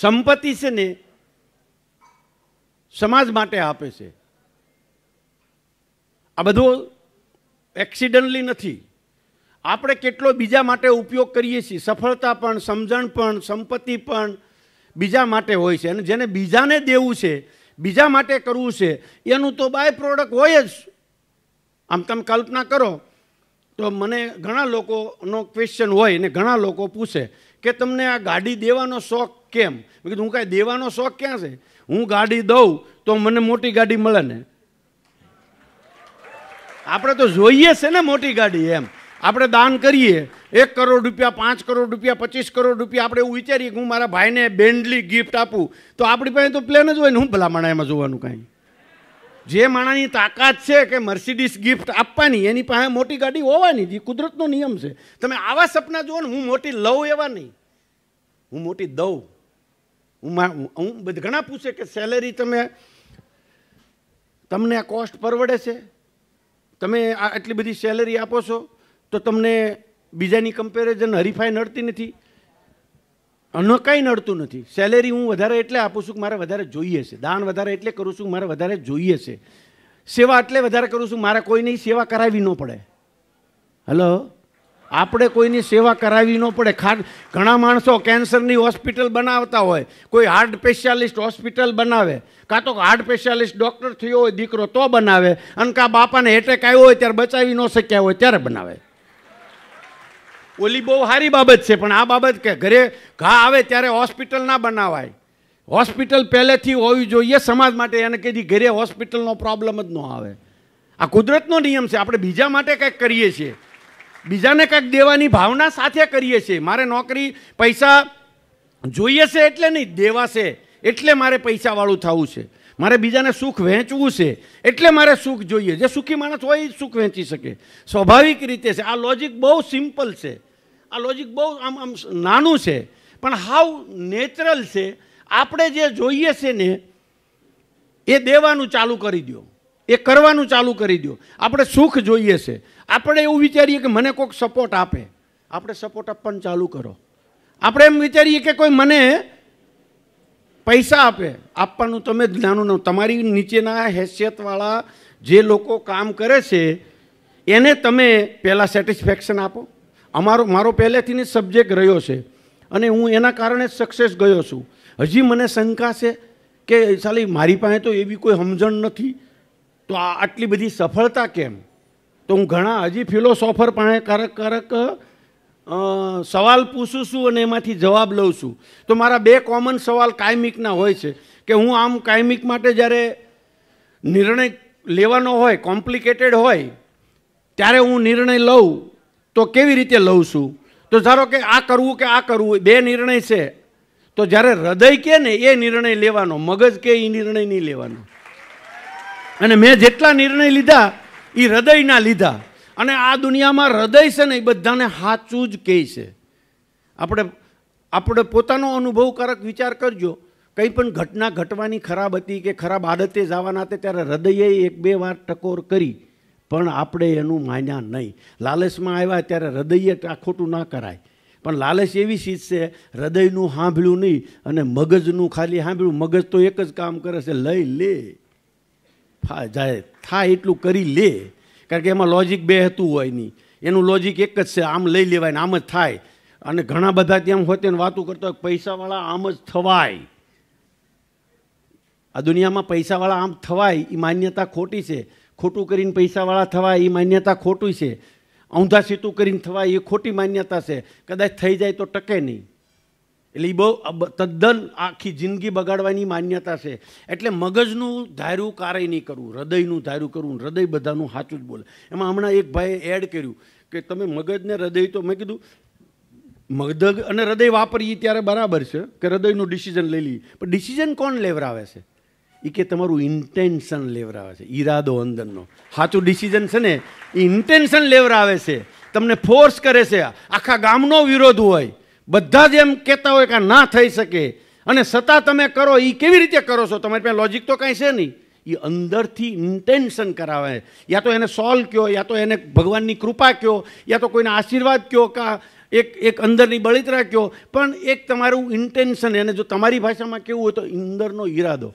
સંપત્તિ છે ને સમાજ માટે આપે છે આ બધું એક્સિડન્ટલી નથી આપણે કેટલો બીજા માટે ઉપયોગ કરીએ છીએ સફળતા પણ સમજણ પણ સંપત્તિ પણ બીજા માટે હોય છે અને જેને બીજાને દેવું છે બીજા માટે કરવું છે એનું તો બાય પ્રોડક્ટ હોય જ આમ તમે કલ્પના કરો તો મને ઘણા લોકોનો ક્વેશ્ચન હોય ને ઘણા લોકો પૂછે કે તમને આ ગાડી દેવાનો શોખ કેમ મેં કીધું હું કાંઈ દેવાનો શોખ ક્યાં છે હું ગાડી દઉં તો મને મોટી ગાડી મળે ને આપણે તો જોઈએ છે ને મોટી ગાડી એમ આપણે દાન કરીએ એક કરોડ રૂપિયા પાંચ કરોડ રૂપિયા પચીસ કરોડ રૂપિયા આપણે એવું વિચારીએ કે હું મારા ભાઈને બેન્ડલી ગિફ્ટ આપું તો આપણી પાસે તો પ્લેન જ હોય ને હું ભલા માણા એમાં જોવાનું કાંઈ જે માણાની તાકાત છે કે મર્સિડીસ ગિફ્ટ આપવાની એની પાસે મોટી ગાડી હોવાની જે કુદરતનો નિયમ છે તમે આવા સપના જુઓ ને હું મોટી લઉં એવા નહીં હું મોટી દઉં હું મા હું ઘણા પૂછે કે સેલેરી તમે તમને આ કોસ્ટ પરવડે છે તમે આ આટલી બધી સેલેરી આપો છો તો તમને બીજાની કમ્પેરિઝન હરીફાઈ નડતી નથી અન્ન કંઈ નડતું નથી સેલેરી હું વધારે એટલે આપું છું કે મારે વધારે જોઈએ છે દાન વધારે એટલે કરું છું મારે વધારે જોઈએ છે સેવા એટલે વધારે કરું છું મારે કોઈની સેવા કરાવી ન પડે હલો આપણે કોઈની સેવા કરાવી ન પડે ખાટ ઘણા માણસો કેન્સરની હોસ્પિટલ બનાવતા હોય કોઈ હાર્ટ સ્પેશિયાલિસ્ટ હોસ્પિટલ બનાવે કાં તો હાર્ટ સ્પેશિયાલિસ્ટ ડૉક્ટર થયો હોય દીકરો તો બનાવે અને કાં બાપાને એટેક આવ્યો હોય ત્યારે બચાવી ન શક્યા હોય ત્યારે બનાવે ઓલી બહુ સારી બાબત છે પણ આ બાબત કે ઘરે ઘા આવે ત્યારે હોસ્પિટલ ના બનાવાય હોસ્પિટલ પહેલેથી હોવી જોઈએ સમાજ માટે એને કે ઘરે હોસ્પિટલનો પ્રોબ્લેમ જ ન આવે આ કુદરતનો નિયમ છે આપણે બીજા માટે કંઈક કરીએ છીએ બીજાને કંઈક દેવાની ભાવના સાથે કરીએ છીએ મારે નોકરી પૈસા જોઈએ છે એટલે નહીં દેવાશે એટલે મારે પૈસાવાળું થવું છે મારે બીજાને સુખ વહેંચવું છે એટલે મારે સુખ જોઈએ જે સુખી માણસ હોય એ સુખ વહેંચી શકે સ્વાભાવિક રીતે છે આ લોજિક બહુ સિમ્પલ છે આ લોજિક બહુ આમ આમ નાનું છે પણ હાવ નેચરલ છે આપણે જે જોઈએ છે ને એ દેવાનું ચાલુ કરી દો એ કરવાનું ચાલુ કરી દો આપણે સુખ જોઈએ છે આપણે એવું વિચારીએ કે મને કોઈક સપોર્ટ આપે આપણે સપોર્ટ આપવાનું ચાલુ કરો આપણે એમ વિચારીએ કે કોઈ મને પૈસા આપે આપવાનું તમે જ નાનું ન તમારી નીચેના હેસિયતવાળા જે લોકો કામ કરે છે એને તમે પહેલાં સેટિસ્ફેક્શન આપો અમારો મારો પહેલેથી જ સબ્જેક્ટ રહ્યો છે અને હું એના કારણે જ સક્સેસ ગયો છું હજી મને શંકા છે કે સાલી મારી પાસે તો એવી કોઈ સમજણ નથી તો આ આટલી બધી સફળતા કેમ તો હું ઘણા હજી ફિલોસોફર પાસે કારક કારક સવાલ પૂછું છું અને એમાંથી જવાબ લઉં છું તો મારા બે કોમન સવાલ કાયમિકના હોય છે કે હું આમ કાયમિક માટે જ્યારે નિર્ણય લેવાનો હોય કોમ્પ્લિકેટેડ હોય ત્યારે હું નિર્ણય લઉં તો કેવી રીતે લઉં છું તો ધારો કે આ કરવું કે આ કરવું બે નિર્ણય છે તો જ્યારે હૃદય કે ને એ નિર્ણય લેવાનો મગજ કે એ નિર્ણય નહીં લેવાનો અને મેં જેટલા નિર્ણય લીધા એ હૃદયના લીધા અને આ દુનિયામાં હૃદય છે ને એ બધાને સાચું જ કહે છે આપણે આપણે પોતાનો અનુભવકારક વિચાર કરજો કંઈ પણ ઘટના ઘટવાની ખરાબ હતી કે ખરાબ આદતે જવાના હતા ત્યારે હૃદયે એક બે વાર ટકોર કરી પણ આપણે એનું માન્યા નહીં લાલચમાં આવ્યા ત્યારે હૃદયે આ ખોટું ના કરાય પણ લાલચ એવી ચીજ છે હૃદયનું સાંભળ્યું નહીં અને મગજનું ખાલી સાંભળ્યું મગજ તો એક જ કામ કરે છે લઈ લે જાય થાય એટલું કરી લે કારણ કે એમાં લોજિક બે હતું હોય નહીં એનું લોજિક એક જ છે આમ લઈ લેવાય ને આમ જ થાય અને ઘણા બધા ત્યાં હોય તેને વાતો કરતા હોય પૈસાવાળા આમ જ થવાય આ દુનિયામાં પૈસાવાળા આમ થવાય એ માન્યતા ખોટી છે ખોટું કરીને પૈસાવાળા થવા એ માન્યતા ખોટું છે ઊંધા સેતુ કરીને થવા એ ખોટી માન્યતા છે કદાચ થઈ જાય તો ટકે નહીં એટલે એ બહુ તદ્દન આખી જિંદગી બગાડવાની માન્યતા છે એટલે મગજનું ધાર્યું કાર્ય નહીં કરવું હૃદયનું ધાર્યું કરવું હૃદય બધાનું સાચું જ બોલે એમાં હમણાં એક ભાઈએ એડ કર્યું કે તમે મગજને હૃદય તો મેં કીધું મગજ અને હૃદય વાપરીએ ત્યારે બરાબર છે કે હૃદયનું ડિસિઝન લઈ લઈએ પણ ડિસિઝન કોણ લેવરાવે છે એ કે તમારું ઇન્ટેન્શન લેવરાવે છે ઈરાદો અંદરનો સાચું ડિસિઝન છે ને એ ઇન્ટેન્શન લેવરાવે છે તમને ફોર્સ કરે છે આખા ગામનો વિરોધ હોય બધા જ એમ કહેતા હોય કે ના થઈ શકે અને છતાં તમે કરો એ કેવી રીતે કરો છો તમારી પાસે લોજિક તો કાંઈ છે નહીં એ અંદરથી ઇન્ટેન્શન કરાવે યા તો એને સોલ્વ કયો યા તો એને ભગવાનની કૃપા કયો યા તો કોઈને આશીર્વાદ કયો કા એક એક અંદરની બળિતરા કયો પણ એક તમારું ઇન્ટેન્શન એને જો તમારી ભાષામાં કેવું હોય તો અંદરનો ઈરાદો